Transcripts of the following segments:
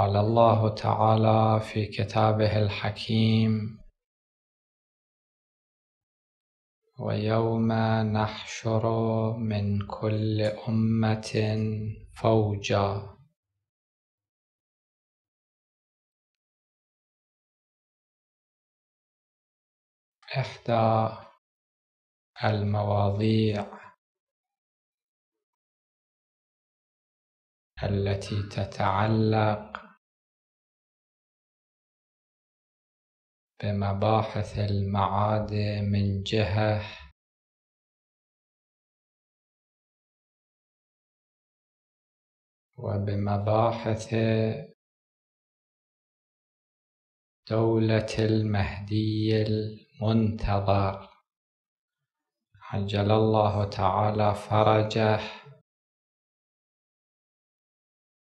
قال الله تعالى في كتابه الحكيم ويوم نحشر من كل أمة فوجا إحدى المواضيع التي تتعلق بمباحث المعاد من جهة وبمباحث دولة المهدي المنتظر عجل الله تعالى فرجه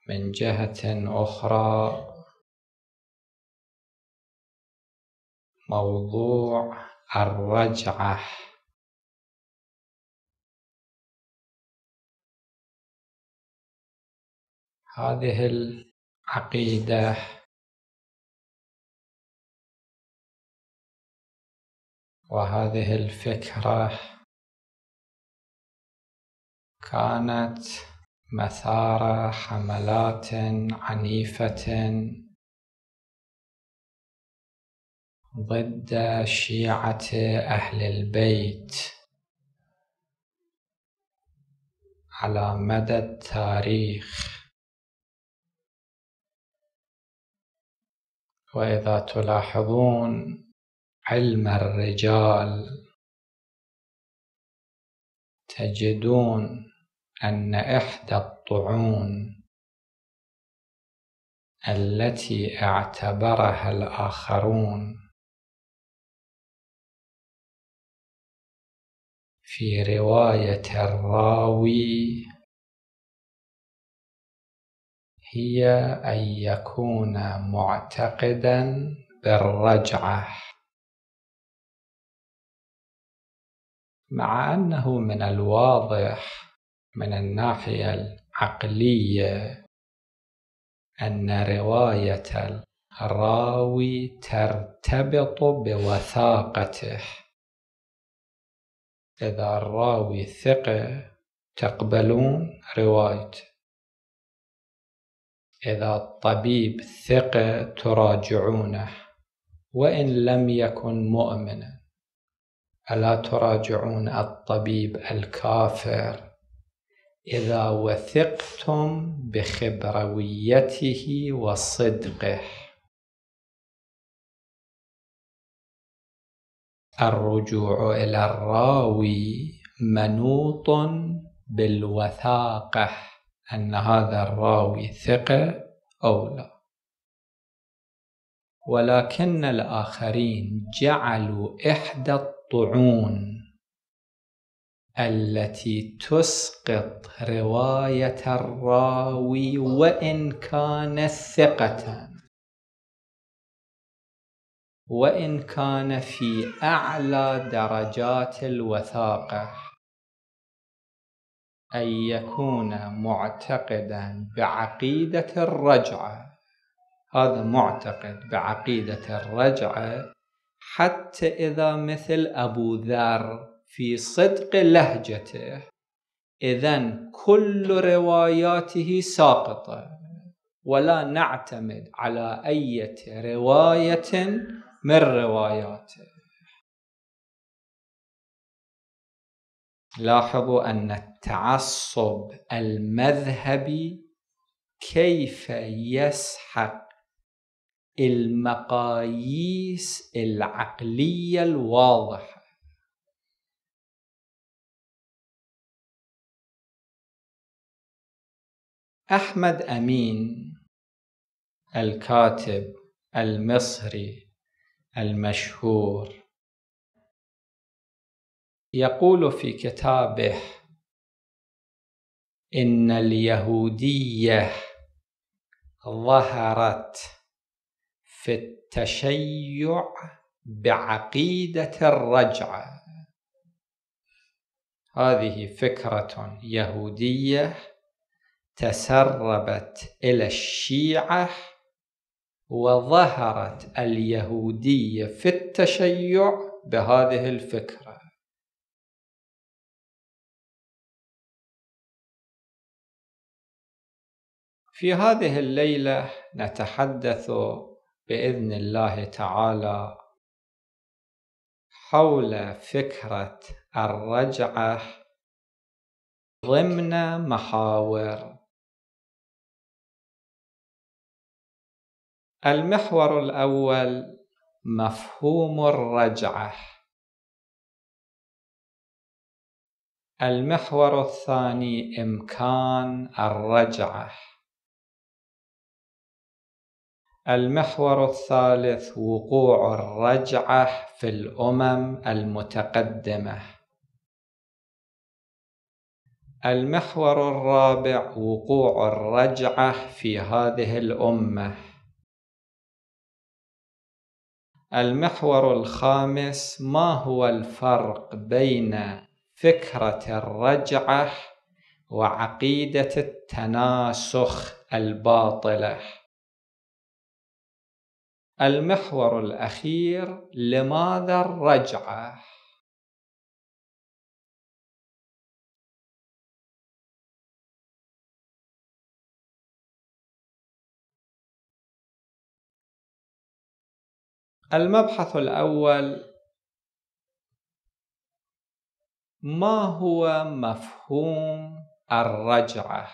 من جهة أخرى موضوع الرجعة هذه العقيدة وهذه الفكرة كانت مثار حملات عنيفة ضد شيعة أهل البيت على مدى التاريخ وإذا تلاحظون علم الرجال تجدون أن إحدى الطعون التي اعتبرها الآخرون في رواية الراوي هي أن يكون معتقدا بالرجعة مع أنه من الواضح من الناحية العقلية أن رواية الراوي ترتبط بوثاقته إذا الراوي ثقة تقبلون روايته إذا الطبيب ثقة تراجعونه وإن لم يكن مؤمنا ألا تراجعون الطبيب الكافر إذا وثقتم بخبرويته وصدقه الرجوع إلى الراوي منوط بالوثاقة أن هذا الراوي ثقة أو لا ولكن الآخرين جعلوا إحدى الطعون التي تسقط رواية الراوي وإن كان ثقة وإن كان في أعلى درجات الوثاقة أن يكون معتقدا بعقيدة الرجعة هذا معتقد بعقيدة الرجعة حتى إذا مثل أبو ذر في صدق لهجته إذا كل رواياته ساقطة ولا نعتمد على أي رواية من رواياته لاحظوا أن التعصب المذهبي كيف يسحق المقاييس العقلية الواضحة أحمد أمين الكاتب المصري المشهور يقول في كتابه إن اليهودية ظهرت في التشيع بعقيدة الرجعة هذه فكرة يهودية تسربت إلى الشيعة وظهرت اليهودية في التشيع بهذه الفكرة في هذه الليلة نتحدث بإذن الله تعالى حول فكرة الرجعة ضمن محاور المحور الأول مفهوم الرجعة المحور الثاني إمكان الرجعة المحور الثالث وقوع الرجعة في الأمم المتقدمة المحور الرابع وقوع الرجعة في هذه الأمة المحور الخامس ما هو الفرق بين فكرة الرجعة وعقيدة التناسخ الباطلة المحور الأخير لماذا الرجعة؟ المبحث الأول ما هو مفهوم الرجعة؟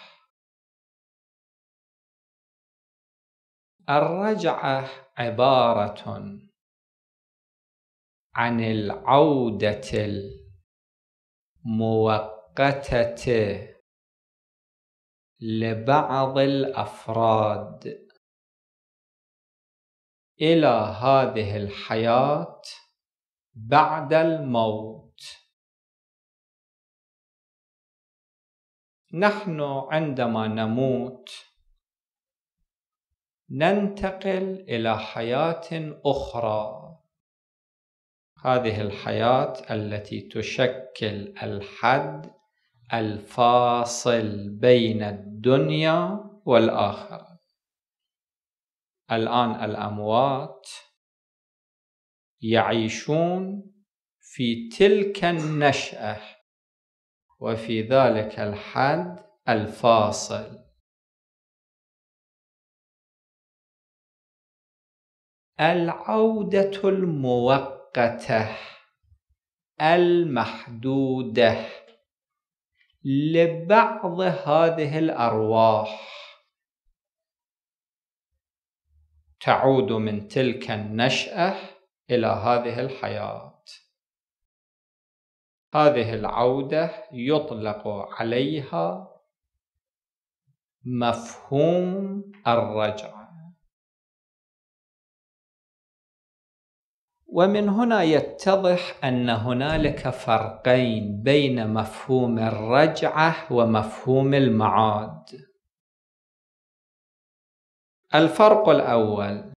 الرجعة عبارة عن العودة المؤقتة لبعض الأفراد إلى هذه الحياة بعد الموت نحن عندما نموت ننتقل إلى حياة أخرى هذه الحياة التي تشكل الحد الفاصل بين الدنيا والآخرة الآن الأموات يعيشون في تلك النشأة وفي ذلك الحد الفاصل العودة المؤقتة المحدودة لبعض هذه الأرواح تعود من تلك النشأة إلى هذه الحياة هذه العودة يطلق عليها مفهوم الرجعة ومن هنا يتضح أن هنالك فرقين بين مفهوم الرجعة ومفهوم المعاد الفرق الأول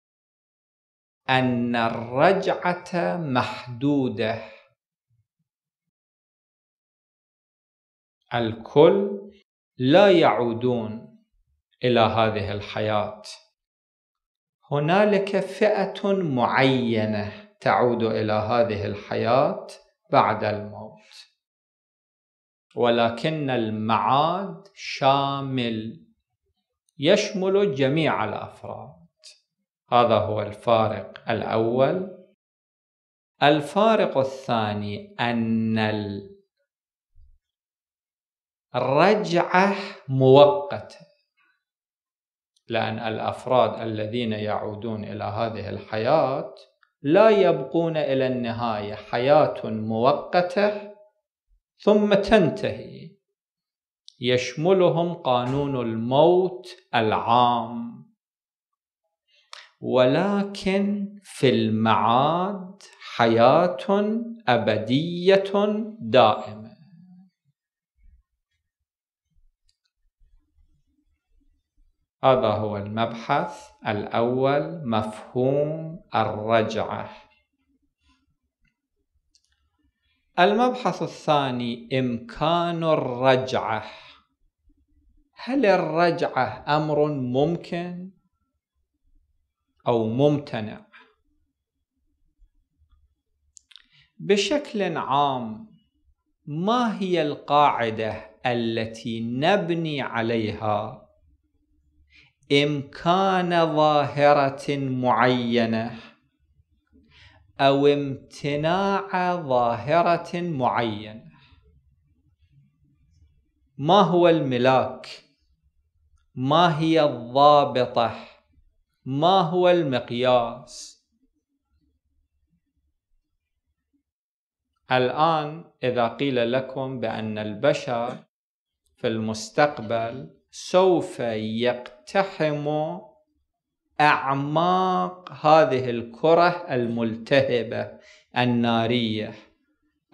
أن الرجعة محدودة الكل لا يعودون إلى هذه الحياة هنالك فئة معينة تعود إلى هذه الحياة بعد الموت ولكن المعاد شامل يشمل جميع الأفراد هذا هو الفارق الأول الفارق الثاني أن الرجعة مؤقتة لأن الأفراد الذين يعودون إلى هذه الحياة لا يبقون إلى النهاية حياة مؤقتة ثم تنتهي يشملهم قانون الموت العام ولكن في المعاد حياه ابديه دائمه هذا هو المبحث الاول مفهوم الرجعه المبحث الثاني امكان الرجعه هل الرجعة أمر ممكن أو ممتنع؟ بشكل عام ما هي القاعدة التي نبني عليها إمكان ظاهرة معينة أو امتناع ظاهرة معينة ما هو الملاك؟ ما هي الضابطة ما هو المقياس الآن إذا قيل لكم بأن البشر في المستقبل سوف يقتحم أعماق هذه الكرة الملتهبة النارية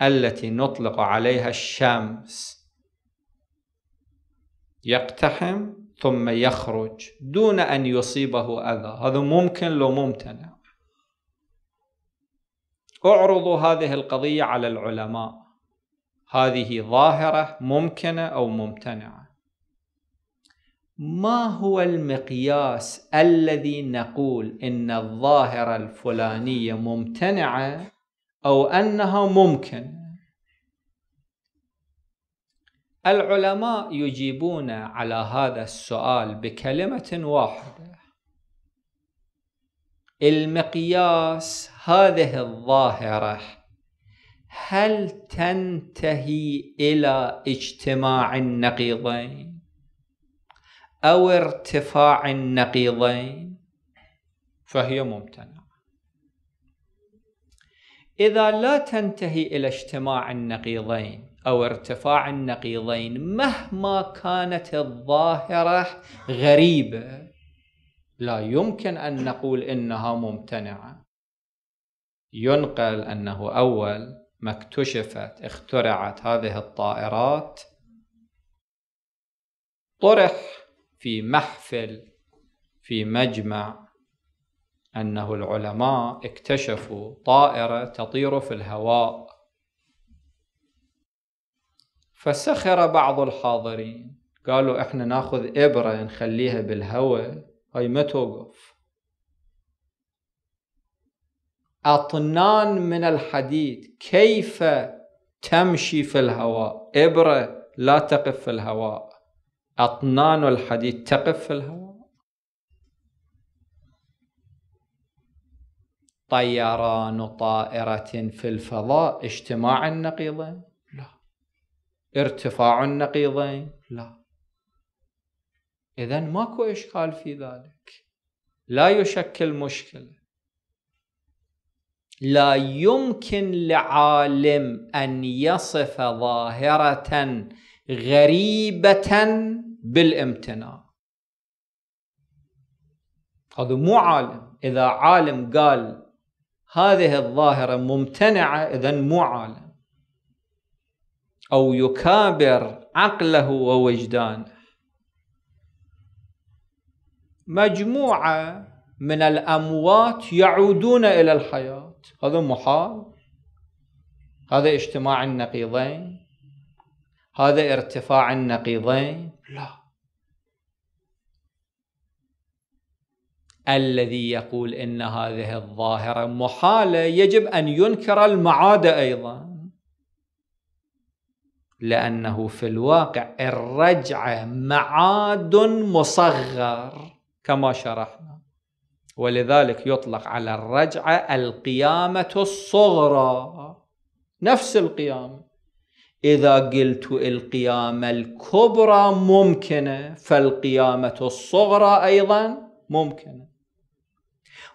التي نطلق عليها الشمس يقتحم ثم يخرج دون أن يصيبه أذى هذا ممكن لو ممتنع اعرضوا هذه القضية على العلماء هذه ظاهرة ممكنة أو ممتنعة ما هو المقياس الذي نقول إن الظاهرة الفلانية ممتنعة أو أنها ممكنة العلماء يجيبون على هذا السؤال بكلمة واحدة المقياس هذه الظاهرة هل تنتهي إلى اجتماع النقيضين أو ارتفاع النقيضين فهي ممتنعة إذا لا تنتهي إلى اجتماع النقيضين أو ارتفاع النقيضين مهما كانت الظاهرة غريبة لا يمكن أن نقول إنها ممتنعة ينقل أنه أول ما اكتشفت اخترعت هذه الطائرات طرح في محفل في مجمع أنه العلماء اكتشفوا طائرة تطير في الهواء فسخر بعض الحاضرين قالوا احنا ناخذ ابره نخليها بالهواء هاي ما توقف اطنان من الحديد كيف تمشي في الهواء ابره لا تقف في الهواء اطنان الحديد تقف في الهواء طيران طائره في الفضاء اجتماع النقيضين ارتفاع النقيضين لا إذا ماكو إشكال في ذلك لا يشكل مشكلة لا يمكن لعالم أن يصف ظاهرة غريبة بالامتناع هذا مو عالم إذا عالم قال هذه الظاهرة ممتنعة إذا مو عالم أو يكابر عقله ووجدانه مجموعة من الأموات يعودون إلى الحياة هذا محال هذا اجتماع النقيضين هذا ارتفاع النقيضين لا الذي يقول إن هذه الظاهرة محالة يجب أن ينكر المعاد أيضاً لأنه في الواقع الرجعة معاد مصغر كما شرحنا ولذلك يطلق على الرجعة القيامة الصغرى نفس القيامة إذا قلت القيامة الكبرى ممكنة فالقيامة الصغرى أيضا ممكنة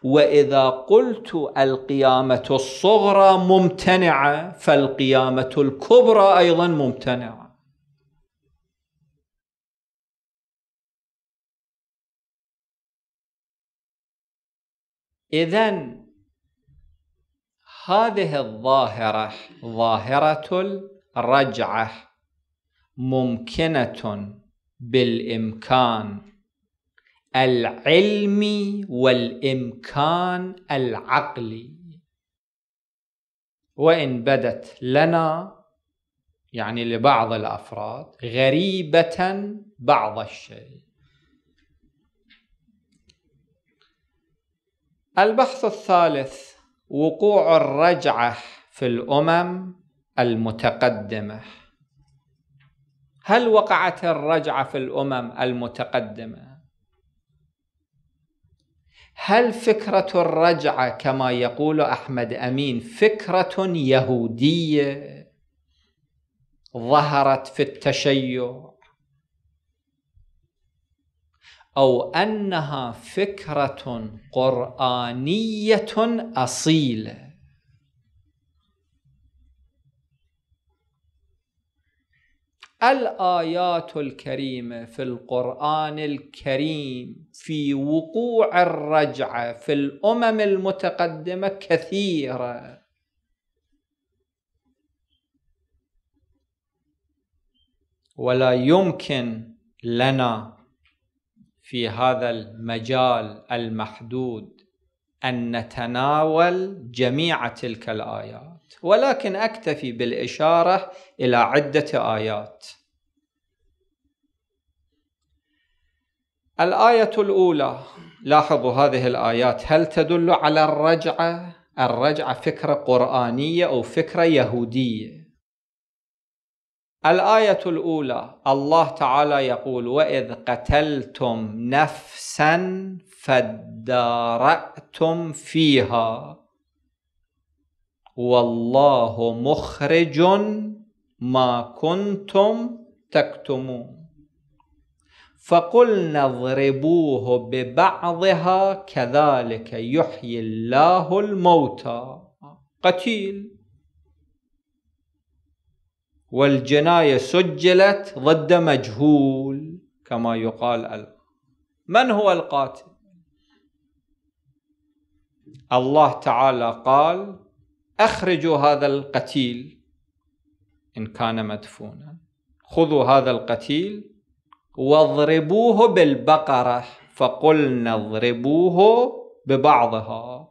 واذا قلت القيامه الصغرى ممتنعه فالقيامه الكبرى ايضا ممتنعه اذا هذه الظاهره ظاهره الرجعه ممكنه بالامكان العلمي والإمكان العقلي وإن بدت لنا يعني لبعض الأفراد غريبة بعض الشيء البحث الثالث وقوع الرجعة في الأمم المتقدمة هل وقعت الرجعة في الأمم المتقدمة؟ هل فكرة الرجعة كما يقول أحمد أمين فكرة يهودية ظهرت في التشيع أو أنها فكرة قرآنية أصيلة الايات الكريمه في القران الكريم في وقوع الرجعه في الامم المتقدمه كثيره ولا يمكن لنا في هذا المجال المحدود ان نتناول جميع تلك الايات ولكن أكتفي بالإشارة إلى عدة آيات الآية الأولى لاحظوا هذه الآيات هل تدل على الرجعة؟ الرجعة فكرة قرآنية أو فكرة يهودية الآية الأولى الله تعالى يقول وإذ قتلتم نفسا فادارأتم فيها والله مخرج ما كنتم تكتمون فقلنا اضربوه ببعضها كذلك يحيي الله الموتى قتيل والجناية سجلت ضد مجهول كما يقال الآن من هو القاتل الله تعالى قال اخرجوا هذا القتيل ان كان مدفونا خذوا هذا القتيل واضربوه بالبقره فقلنا اضربوه ببعضها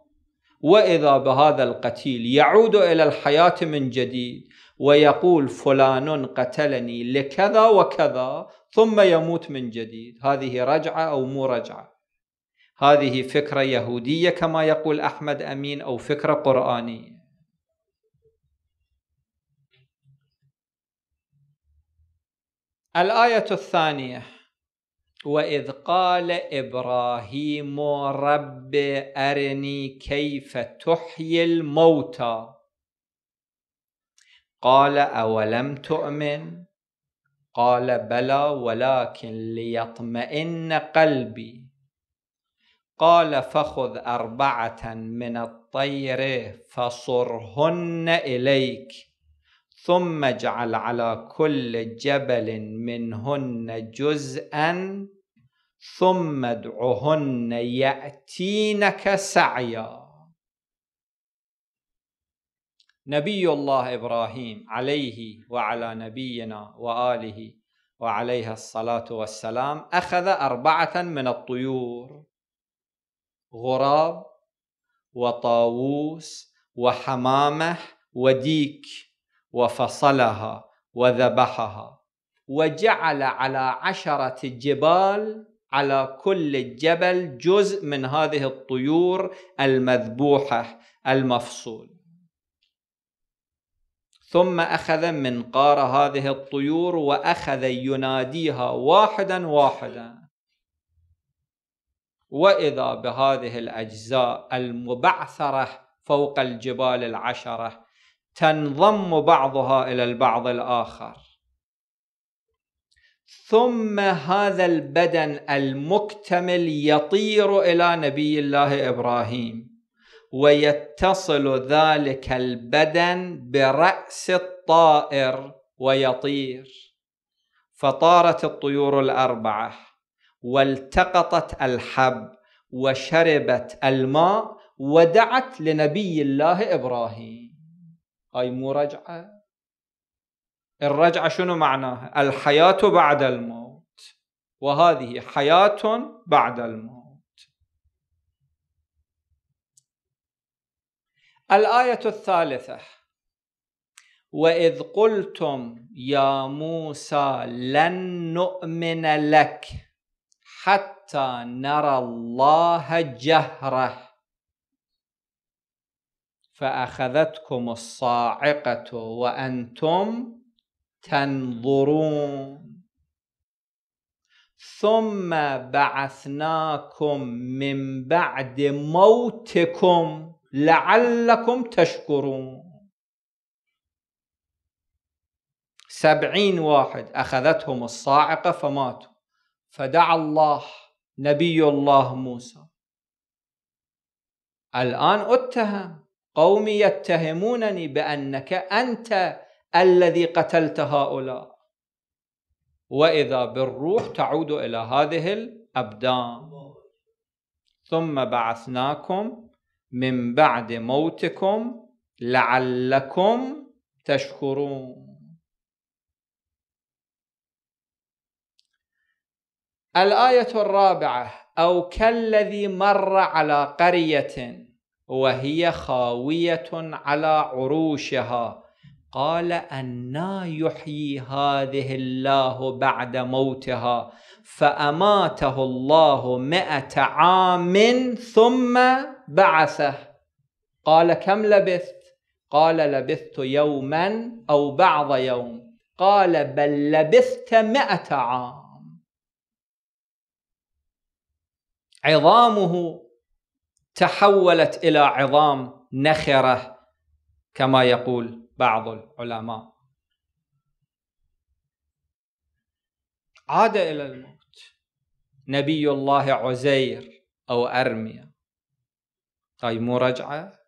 واذا بهذا القتيل يعود الى الحياه من جديد ويقول فلان قتلني لكذا وكذا ثم يموت من جديد هذه رجعه او مو رجعه هذه فكره يهوديه كما يقول احمد امين او فكره قرانيه الآية الثانية وإذ قال إبراهيم رب أرني كيف تحيي الموتى قال أولم تؤمن قال بلى ولكن ليطمئن قلبي قال فخذ أربعة من الطير فصرهن إليك ثم اجعل على كل جبل منهن جزءا ثم ادعهن ياتينك سعيا نبي الله ابراهيم عليه وعلى نبينا واله وعليها الصلاه والسلام اخذ اربعه من الطيور غراب وطاووس وحمامه وديك وفصلها وذبحها وجعل على عشرة جبال على كل جبل جزء من هذه الطيور المذبوحة المفصول ثم أخذ منقار هذه الطيور وأخذ يناديها واحدا واحدا وإذا بهذه الأجزاء المبعثرة فوق الجبال العشرة تنضم بعضها الى البعض الاخر ثم هذا البدن المكتمل يطير الى نبي الله ابراهيم ويتصل ذلك البدن براس الطائر ويطير فطارت الطيور الاربعه والتقطت الحب وشربت الماء ودعت لنبي الله ابراهيم هاي مو رجعه الرجعه شنو معناها الحياه بعد الموت وهذه حياه بعد الموت الايه الثالثه واذ قلتم يا موسى لن نؤمن لك حتى نرى الله جهره فأخذتكم الصاعقة وأنتم تنظرون ثم بعثناكم من بعد موتكم لعلكم تشكرون سبعين واحد أخذتهم الصاعقة فماتوا فدعا الله نبي الله موسى الآن اتهم قومي يتهمونني بأنك أنت الذي قتلت هؤلاء وإذا بالروح تعود إلى هذه الأبدان ثم بعثناكم من بعد موتكم لعلكم تشكرون الآية الرابعة أو كالذي مر على قرية وهي خاوية على عروشها قال أنا يحيي هذه الله بعد موتها فأماته الله مئة عام ثم بعثه قال كم لبثت قال لبثت يوما أو بعض يوم قال بل لبثت مئة عام عظامه تحولت الى عظام نخره كما يقول بعض العلماء عاد الى الموت نبي الله عزير او ارميا هاي طيب، مو رجعه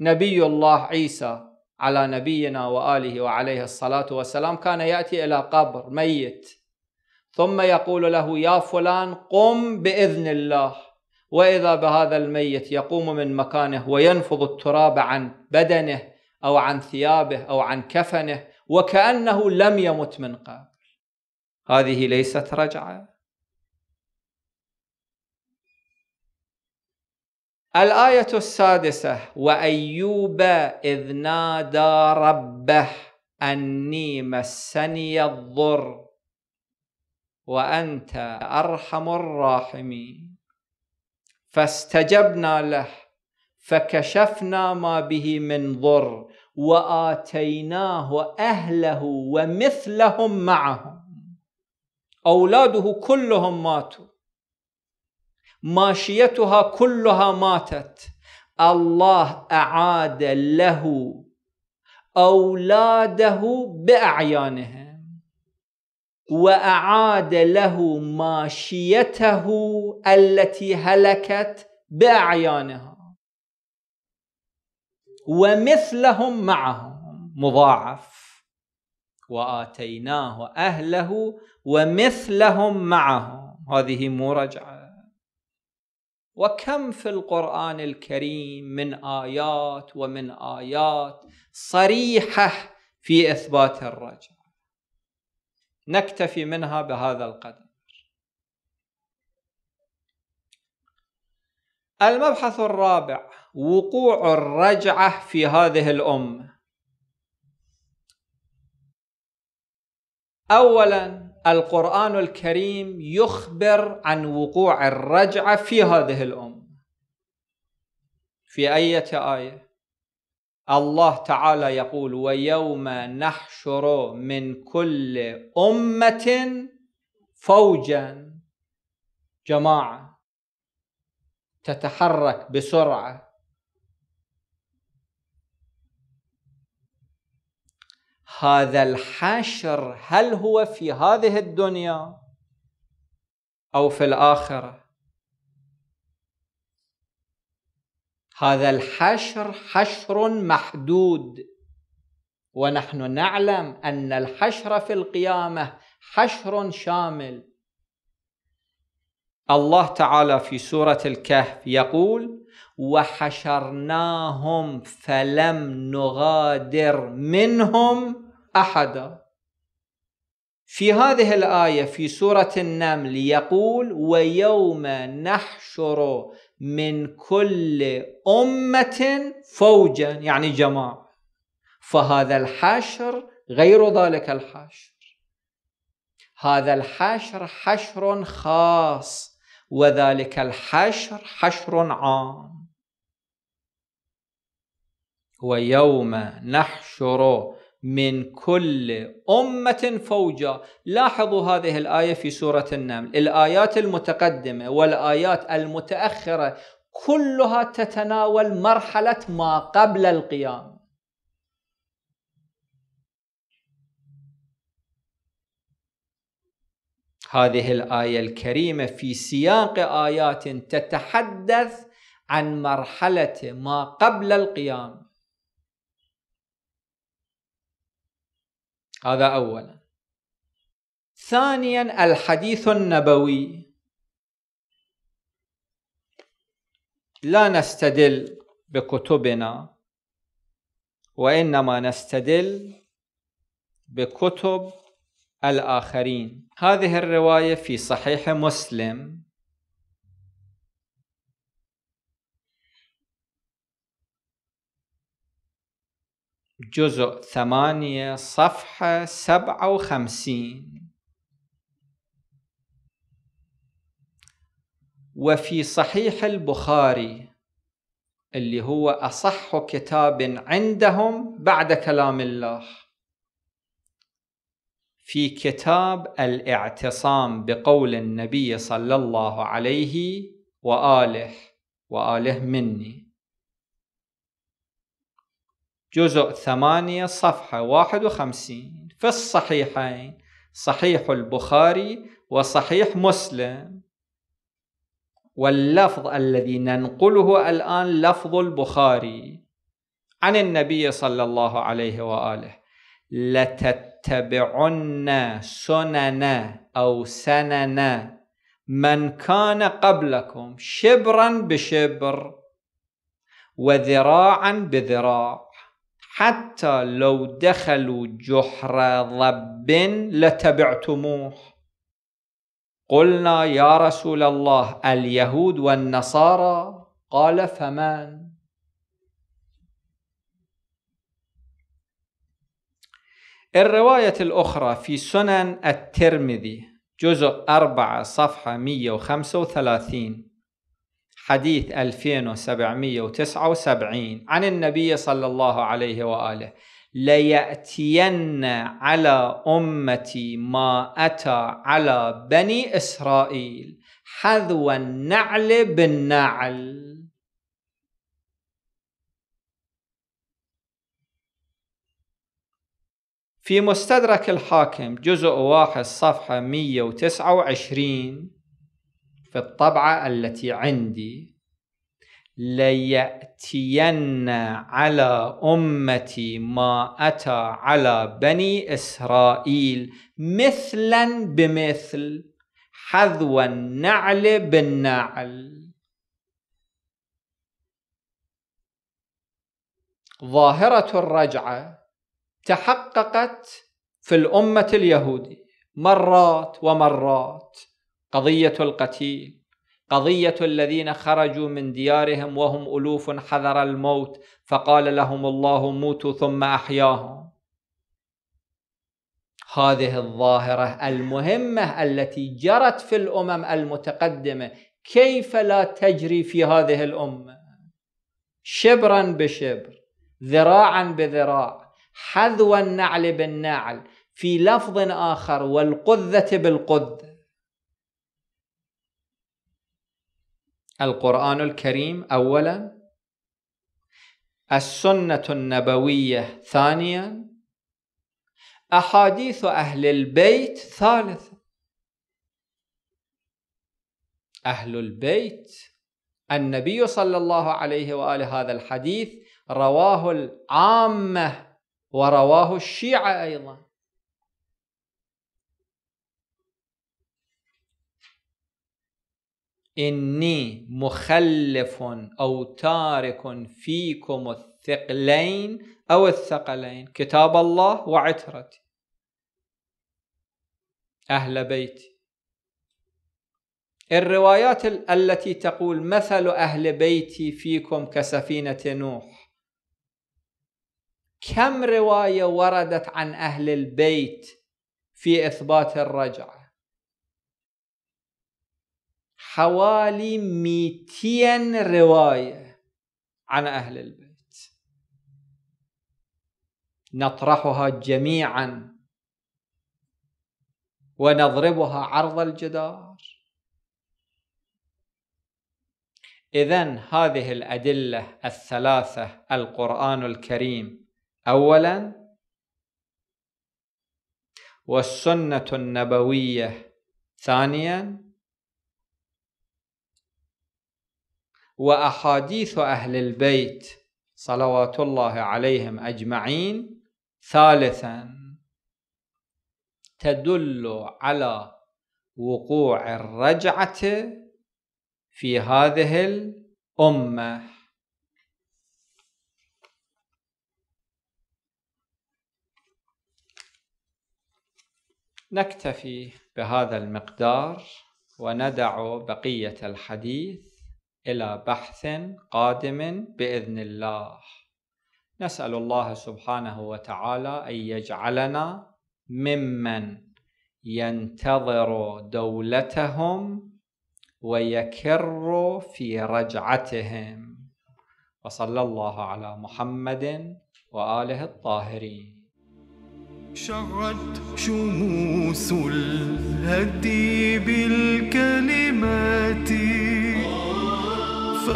نبي الله عيسى على نبينا واله وعليه الصلاه والسلام كان ياتي الى قبر ميت ثم يقول له يا فلان قم باذن الله واذا بهذا الميت يقوم من مكانه وينفض التراب عن بدنه او عن ثيابه او عن كفنه وكانه لم يمت من قبل هذه ليست رجعه الايه السادسه وايوب اذ نادى ربه اني مسني الضر وانت ارحم الراحمين فاستجبنا له فكشفنا ما به من ضر واتيناه اهله ومثلهم معهم اولاده كلهم ماتوا ماشيتها كلها ماتت الله اعاد له اولاده باعيانهم وأعاد له ماشيته التي هلكت بأعيانها ومثلهم معهم مضاعف وآتيناه أهله ومثلهم معهم هذه مرجعة وكم في القرآن الكريم من آيات ومن آيات صريحة في إثبات الرجعة نكتفي منها بهذا القدر المبحث الرابع وقوع الرجعة في هذه الأمة أولا القرآن الكريم يخبر عن وقوع الرجعة في هذه الأمة في أية آية الله تعالى يقول ويوم نحشر من كل أمة فوجا جماعة تتحرك بسرعة هذا الحشر هل هو في هذه الدنيا أو في الآخرة هذا الحشر حشر محدود ونحن نعلم ان الحشر في القيامه حشر شامل الله تعالى في سوره الكهف يقول وحشرناهم فلم نغادر منهم احدا في هذه الايه في سوره النمل يقول ويوم نحشر من كل أمة فوجا يعني جماعة فهذا الحشر غير ذلك الحشر هذا الحشر حشر خاص وذلك الحشر حشر عام ويوم نحشر من كل أمة فوجا لاحظوا هذه الآية في سورة النمل الآيات المتقدمة والآيات المتأخرة كلها تتناول مرحلة ما قبل القيام هذه الآية الكريمة في سياق آيات تتحدث عن مرحلة ما قبل القيام هذا أولا ثانيا الحديث النبوي لا نستدل بكتبنا وإنما نستدل بكتب الآخرين هذه الرواية في صحيح مسلم جزء ثمانية صفحة سبعة وخمسين وفي صحيح البخاري اللي هو أصح كتاب عندهم بعد كلام الله في كتاب الاعتصام بقول النبي صلى الله عليه وآله وآله مني جزء ثمانية صفحة واحد وخمسين في الصحيحين صحيح البخاري وصحيح مسلم واللفظ الذي ننقله الآن لفظ البخاري عن النبي صلى الله عليه وآله لتتبعن سنن أو سنن من كان قبلكم شبرا بشبر وذراعا بذراع حتى لو دخلوا جحر ضب لتبعتموه قلنا يا رسول الله اليهود والنصارى قال فمن الرواية الأخرى في سنن الترمذي جزء 4 صفحة 135 حديث 2779 عن النبي صلى الله عليه واله لياتين على امتي ما اتى على بني اسرائيل حذو النعل بالنعل في مستدرك الحاكم جزء واحد صفحة 129 في الطبعة التي عندي ليأتين على أمتي ما أتى على بني إسرائيل مثلا بمثل حذو النعل بالنعل ظاهرة الرجعة تحققت في الأمة اليهودية مرات ومرات قضية القتيل قضية الذين خرجوا من ديارهم وهم ألوف حذر الموت فقال لهم الله موتوا ثم أحياهم هذه الظاهرة المهمة التي جرت في الأمم المتقدمة كيف لا تجري في هذه الأمة شبرا بشبر ذراعا بذراع حذو النعل بالنعل في لفظ آخر والقذة بالقذة القرآن الكريم أولا السنة النبوية ثانيا أحاديث أهل البيت ثالثا أهل البيت النبي صلى الله عليه وآله هذا الحديث رواه العامة ورواه الشيعة أيضا إني مخلف أو تارك فيكم الثقلين أو الثقلين كتاب الله وعترتي أهل بيتي الروايات التي تقول مثل أهل بيتي فيكم كسفينة نوح كم رواية وردت عن أهل البيت في إثبات الرجعة حوالي 200 رواية عن أهل البيت نطرحها جميعا ونضربها عرض الجدار إذا هذه الأدلة الثلاثة القرآن الكريم أولا والسنة النبوية ثانيا واحاديث اهل البيت صلوات الله عليهم اجمعين ثالثا تدل على وقوع الرجعه في هذه الامه نكتفي بهذا المقدار وندع بقيه الحديث إلى بحث قادم بإذن الله نسأل الله سبحانه وتعالى أن يجعلنا ممن ينتظر دولتهم ويكر في رجعتهم وصلى الله على محمد وآله الطاهرين شرت شموس الهدي بال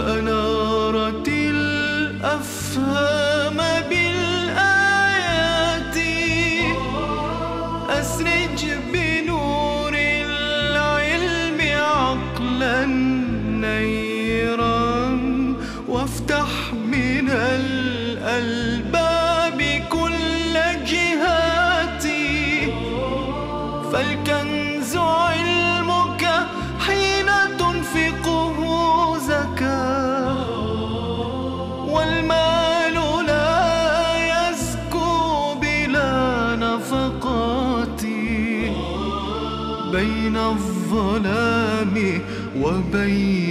sana 我背。